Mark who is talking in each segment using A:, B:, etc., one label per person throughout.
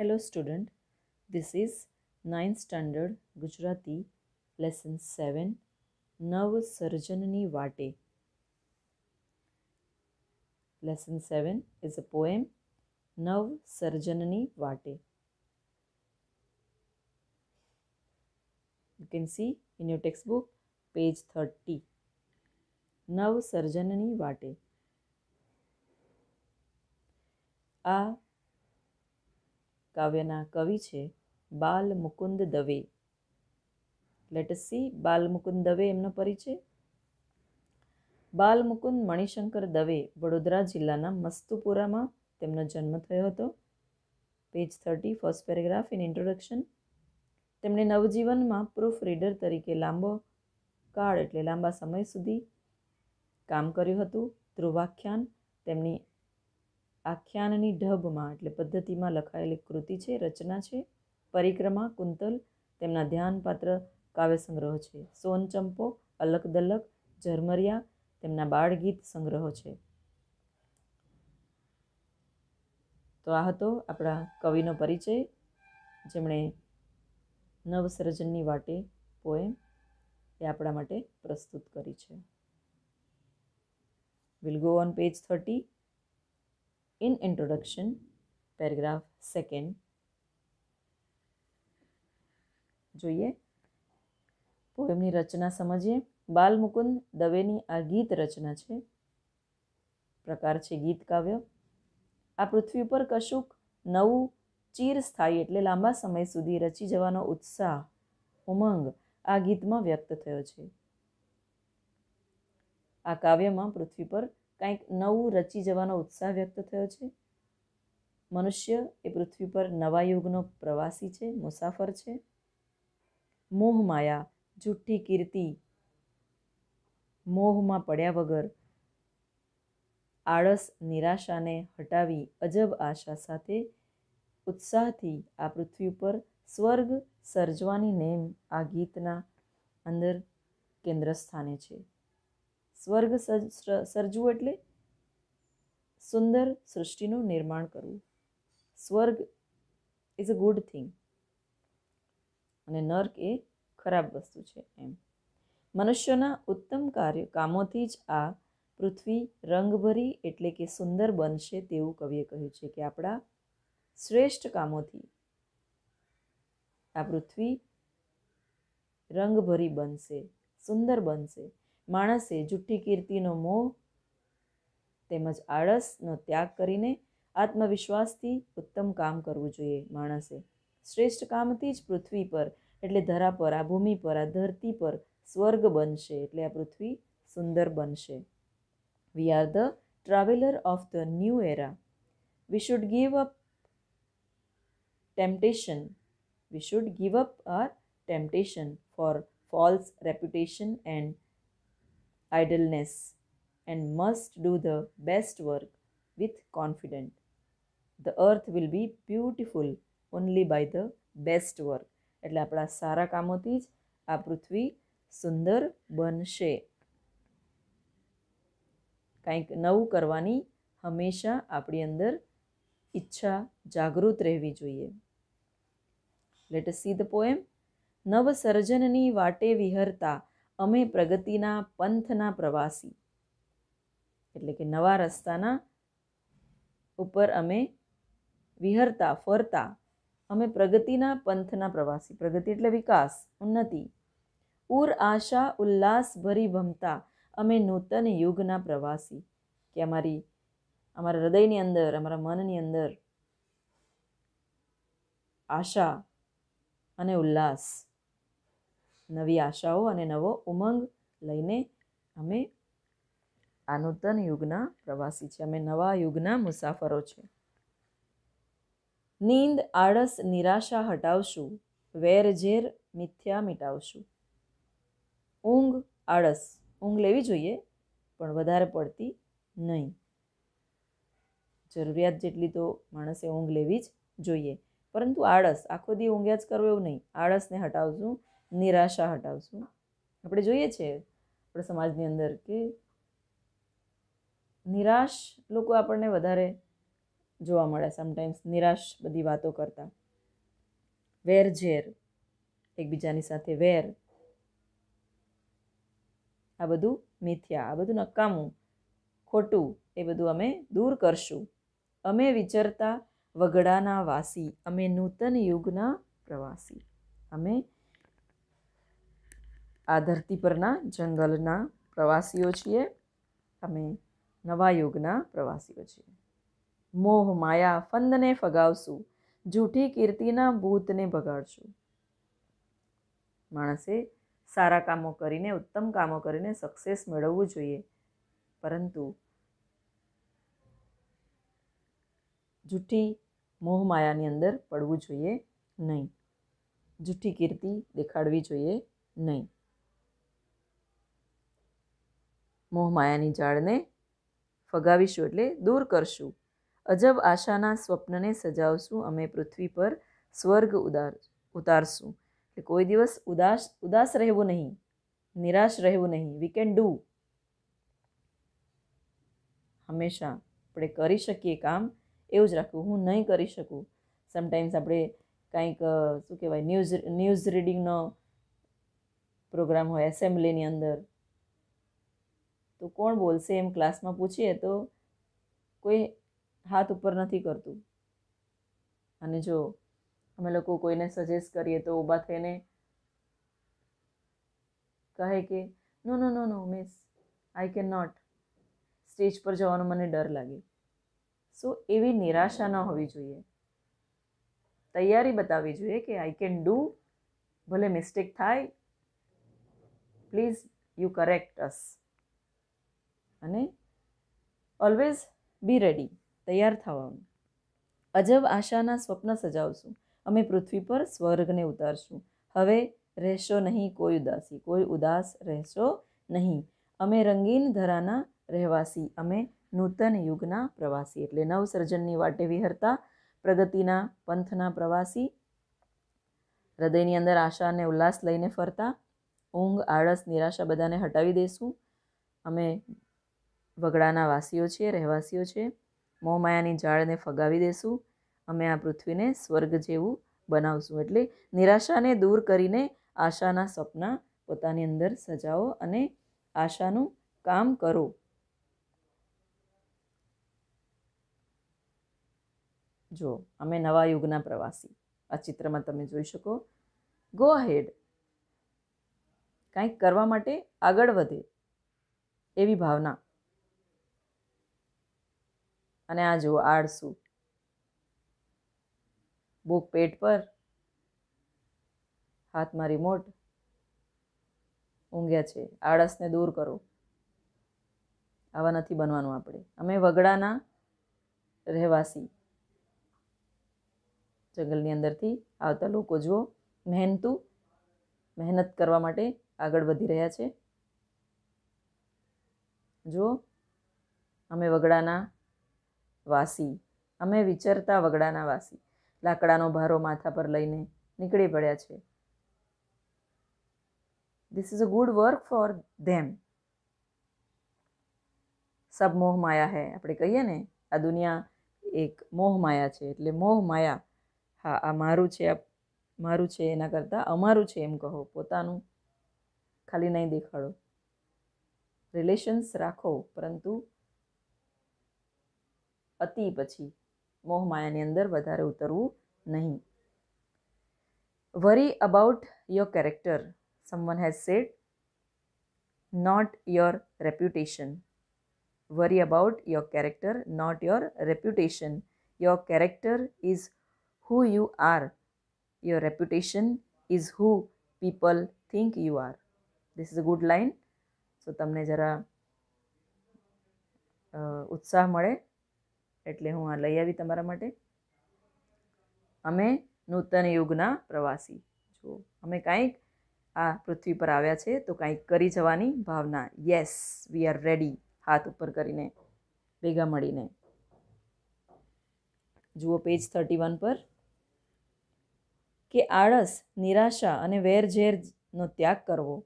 A: Hello student this is ninth standard Gujarati lesson seven નવસર્જનની વાટે lesson seven is a poem નવ સર્જનની વાટે you can see in your text book page thirty નવસર્જનની વાટે આ કાવ્યના કવિ છે Bal Mukund Dave let us see Bal Mukund Dave એમનો પરિચય બાલ મુકુંદ મણિશંકર દવે વડોદરા જિલ્લાના મસ્તુપુરામાં તેમનો જન્મ થયો હતો page thirty first paragraph in introduction તેમણે નવજીવનમાં પ્રૂફ રીડર તરીકે લાંબો કાળ એટલે લાંબા સમય સુધી કામ કર્યું હતું ધ્રુવાખ્યાન તેમની આખ્યાનની ઢબમાં એટલે પદ્ધતિમાં લખાયેલી કૃતિ છે રચના છે પરિક્રમા કુંતલ તેમના ધ્યાનપાત્ર કાવ્ય સંગ્રહ છે સોન ચંપો અલક દલક ઝરમરિયા તેમના બાળગીત સંગ્રહ છે તો આ હતો આપણા કવિનો પરિચય જેમણે નવસર્જનની વાટે પોએમ એ આપણા માટે પ્રસ્તુત કરી છે will go on page thirty in introduction, paragraph second. જોઈએ પોએમની રચના સમજીએ બાલમુકુંદ દવેની આ ગીત રચના છે પ્રકાર છે ગીત કાવ્ય આ પૃથ્વી ઉપર કશુંક નવું ચીરસ્થાયી એટલે લાંબા સમય સુધી રચી જવાનો ઉત્સાહ ઉમંગ આ ગીતમાં વ્યક્ત થયો છે આ કાવ્યમાં પૃથ્વી પર કંઈક નવું રચી જવાનો ઉત્સાહ વ્યક્ત થયો છે મનુષ્ય એ પૃથ્વી પર નવા યુગનો પ્રવાસી છે મુસાફર છે મોહ માયા જુઠ્ઠી કીર્તિ મોહમાં પડ્યા વગર આળસ નિરાશાને હટાવી અજબ આશા સાથે ઉત્સાહથી આ પૃથ્વી પર સ્વર્ગ સર્જવાની નેમ આ ગીતના અંદર કેન્દ્રસ્થાને છે સ્વર્ગ સર્જવું એટલે સુંદર સૃષ્ટિનું નિર્માણ કરવું સ્વર્ગ ઇઝ અ ગુડ થિંગ અને નર્ક એ ખરાબ વસ્તુ છે એમ મનુષ્યોના ઉત્તમ કાર્ય કામોથી જ આ પૃથ્વી રંગભરી એટલે કે સુંદર બનશે તેવું કવિએ કહ્યું છે કે આપણા શ્રેષ્ઠ કામોથી આ પૃથ્વી રંગભરી બનશે સુંદર બનશે માણસે જુઠ્ઠી કીર્તિનો મોહ તેમજ આળસનો ત્યાગ કરીને આત્મવિશ્વાસથી ઉત્તમ કામ કરવું જોઈએ માણસે શ્રેષ્ઠ કામથી જ પૃથ્વી પર એટલે ધરા પર આ ભૂમિ પર આ ધરતી પર સ્વર્ગ બનશે એટલે આ પૃથ્વી સુંદર બનશે we are the traveller of the new era we should give up temptation we should give up are temptation for false reputation and idleness and must do the best work with confidence. The earth will be beautiful only by the best work. એટલે આપણા સારા કામોથી જ આ પૃથ્વી સુંદર બનશે કંઈક નવું કરવાની હંમેશા આપણી અંદર ઈચ્છા જાગૃત રહેવી જોઈએ લેટ સી ધ પોએમ નવસર્જનની વાટે વિહરતા અમે પ્રગતિના પંથના પ્રવાસી એટલે કે નવા રસ્તાના ઉપર અમે વિહરતા ફરતા અમે પ્રગતિના પંથના પ્રવાસી પ્રગતિ એટલે વિકાસ ઉન્નતિ ઉર આશા ઉલ્લાસ ભરી ભમતા અમે નૂતન યુગના પ્રવાસી કે અમારી અમારા હૃદયની અંદર અમારા મનની અંદર આશા અને ઉલ્લાસ નવી આશાઓ અને નવો ઉમંગ લઈને અમે આ નૂતન યુગના પ્રવાસી છીએ અમે નવા યુગના મુસાફરો છે નીંદ આળસ નિરાશા હટાવશું વેરઝેર મિથ્યા મિટાવશું ઊંઘ આળસ ઊંઘ લેવી જોઈએ પણ વધારે પડતી નહીં જરૂરિયાત જેટલી તો માણસે ઊંઘ લેવી જ જોઈએ પરંતુ આળસ આખો દી ઊંઘ્યા જ કરવું એવું નહીં આળસને હટાવશું નિરાશા હટાવશું આપણે જોઈએ છીએ આપણે સમાજની અંદર કે નિરાશ લોકો આપણને વધારે જોવા મળે સમટાઈમ્સ નિરાશ બધી વાતો કરતા વેર ઝેર એકબીજાની સાથે વેર આ બધું મિથ્યા આ બધું નકામું ખોટું એ બધું અમે દૂર કરશું અમે વિચરતા વગડાના વાસી અમે નૂતન યુગના પ્રવાસી અમે આ ધરતી પરના જંગલના પ્રવાસીઓ છીએ અમે નવા યુગના પ્રવાસીઓ છીએ મોહ માયા ફંદને ફગાવશું જૂઠી કીર્તિના ભૂતને ભગાડશું માણસે સારા કામો કરીને ઉત્તમ કામો કરીને સક્સેસ મેળવવું જોઈએ પરંતુ જૂઠી માયાની અંદર પડવું જોઈએ નહીં જૂઠી કીર્તિ દેખાડવી જોઈએ નહીં મોહ માયાની જાળને ફગાવીશું એટલે દૂર કરશું અજબ આશાના સ્વપ્નને સજાવશું અમે પૃથ્વી પર સ્વર્ગ ઉદાર ઉતારશું એટલે કોઈ દિવસ ઉદાસ ઉદાસ રહેવું નહીં નિરાશ રહેવું નહીં વી કેન ડૂ હંમેશા આપણે કરી શકીએ કામ એવું જ રાખવું હું નહીં કરી શકું સમટાઈમ્સ આપણે કંઈક શું કહેવાય ન્યૂઝ ન્યૂઝ રીડિંગનો પ્રોગ્રામ હોય એસેમ્બલીની અંદર તો કોણ બોલશે એમ ક્લાસમાં પૂછીએ તો કોઈ હાથ ઉપર નથી કરતું અને જો અમે લોકો કોઈને સજેસ્ટ કરીએ તો ઊભા થઈને કહે કે no no no no miss I can not stage પર જવાનો મને ડર લાગે સો એવી નિરાશા ન હોવી જોઈએ તૈયારી બતાવવી જોઈએ કે આઈ કેન ડૂ ભલે મિસ્ટેક થાય પ્લીઝ યુ કરેક્ટ અસ અને ઓલવેઝ બી રેડી તૈયાર થવાનું અજબ આશાના સ્વપ્ન સજાવશું અમે પૃથ્વી પર સ્વર્ગને ઉતારશું હવે રહેશો નહીં કોઈ ઉદાસી કોઈ ઉદાસ રહેશો નહીં અમે રંગીન ધરાના રહેવાસી અમે નૂતન યુગના પ્રવાસી એટલે નવસર્જનની વાટે વિહરતા પ્રગતિના પંથના પ્રવાસી હૃદયની અંદર આશા અને ઉલ્લાસ લઈને ફરતા ઊંઘ આળસ નિરાશા બધાને હટાવી દઈશું અમે વગડાના વાસીઓ છીએ રહેવાસીઓ છીએ મોહમાયાની જાળને ફગાવી દેશું અમે આ પૃથ્વીને સ્વર્ગ જેવું બનાવશું એટલે નિરાશાને દૂર કરીને આશાના સપના પોતાની અંદર સજાવો અને આશાનું કામ કરો જો અમે નવા યુગના પ્રવાસી આ ચિત્રમાં તમે જોઈ શકો ગો હેડ કંઈક કરવા માટે આગળ વધે એવી ભાવના અને આ જુઓ આળસુ બુક પેટ પર હાથમાં રિમોટ ઊંઘ્યા છે આળસને દૂર કરો આવા નથી બનવાનું આપણે અમે વગડાના રહેવાસી જંગલની અંદરથી આવતા લોકો જુઓ મહેનતુ મહેનત કરવા માટે આગળ વધી રહ્યા છે જુઓ અમે વગડાના વાસી અમે વિચરતા વગડાના વાસી લાકડાનો ભારો માથા પર લઈને નીકળી પડ્યા છે this is a good work for them સબ મોહ માયા હે આપણે કહીએ ને આ દુનિયા એક મોહ માયા છે એટલે મોહ માયા હા આ મારું છે આ મારું છે એના કરતાં અમારું છે એમ કહો પોતાનું ખાલી નહીં દેખાડો રિલેશન્સ રાખો પરંતુ અતિ પછી મોહમાયાની અંદર વધારે ઉતરવું નહીં worry about your character someone has said not your reputation worry about your character not your reputation your character is who you are your reputation is who people think you are this is a good line so તમને જરા ઉત્સાહ મળે એટલે હું આ લઈ આવી તમારા માટે અમે નૂતન યુગના પ્રવાસી જુઓ અમે કાંઈક આ પૃથ્વી પર આવ્યા છે તો કાંઈક કરી જવાની ભાવના યસ વી આર રેડી હાથ ઉપર કરીને ભેગા મળીને જુઓ પેજ થર્ટી વન પર કે આળસ નિરાશા અને વેર વેરઝેરનો ત્યાગ કરવો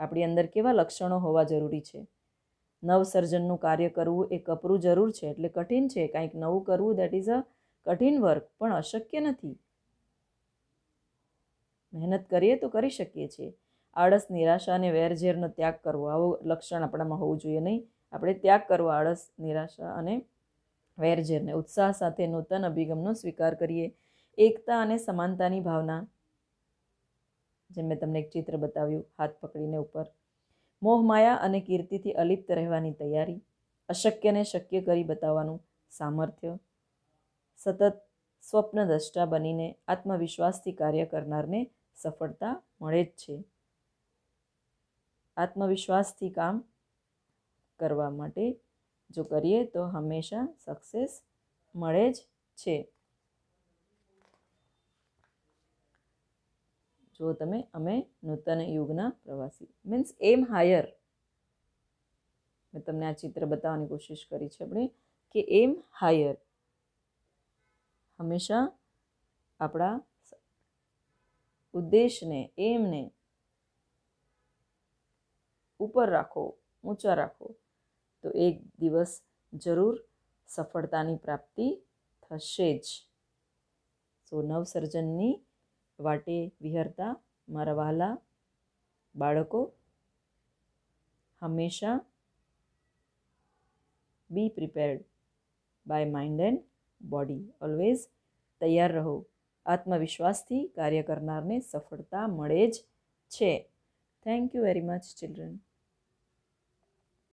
A: આપણી અંદર કેવા લક્ષણો હોવા જરૂરી છે નવસર્જનનું કાર્ય કરવું એ કપરું જરૂર છે એટલે કઠિન છે કંઈક નવું કરવું દેટ ઇઝ અ કઠિન વર્ક પણ અશક્ય નથી મહેનત કરીએ તો કરી શકીએ છીએ આળસ નિરાશા અને વેરઝેરનો ત્યાગ કરવો આવું લક્ષણ આપણામાં હોવું જોઈએ નહીં આપણે ત્યાગ કરવો આળસ નિરાશા અને વેરઝેરને ઉત્સાહ સાથે નૂતન અભિગમનો સ્વીકાર કરીએ એકતા અને સમાનતાની ભાવના જેમ મેં તમને એક ચિત્ર બતાવ્યું હાથ પકડીને ઉપર મોહમાયા અને કીર્તિથી અલિપ્ત રહેવાની તૈયારી અશક્યને શક્ય કરી બતાવવાનું સામર્થ્ય સતત સ્વપ્નદ્રષ્ટા બનીને આત્મવિશ્વાસથી કાર્ય કરનારને સફળતા મળે જ છે આત્મવિશ્વાસથી કામ કરવા માટે જો કરીએ તો હંમેશા સક્સેસ મળે જ છે છો તમે અમે નૂતન યુગના પ્રવાસી મીન્સ એમ હાયર મેં તમને આ ચિત્ર બતાવવાની કોશિશ કરી છે આપણે કે એમ હાયર હંમેશા આપણા ઉદ્દેશને એમને ઉપર રાખો ઊંચા રાખો તો એક દિવસ જરૂર સફળતાની પ્રાપ્તિ થશે જ સો નવસર્જનની વાટે વિહરતા મારા વહાલા બાળકો હંમેશા be prepared by mind and body always તૈયાર રહો આત્મવિશ્વાસથી કાર્ય કરનારને સફળતા મળે જ છે thank you very much children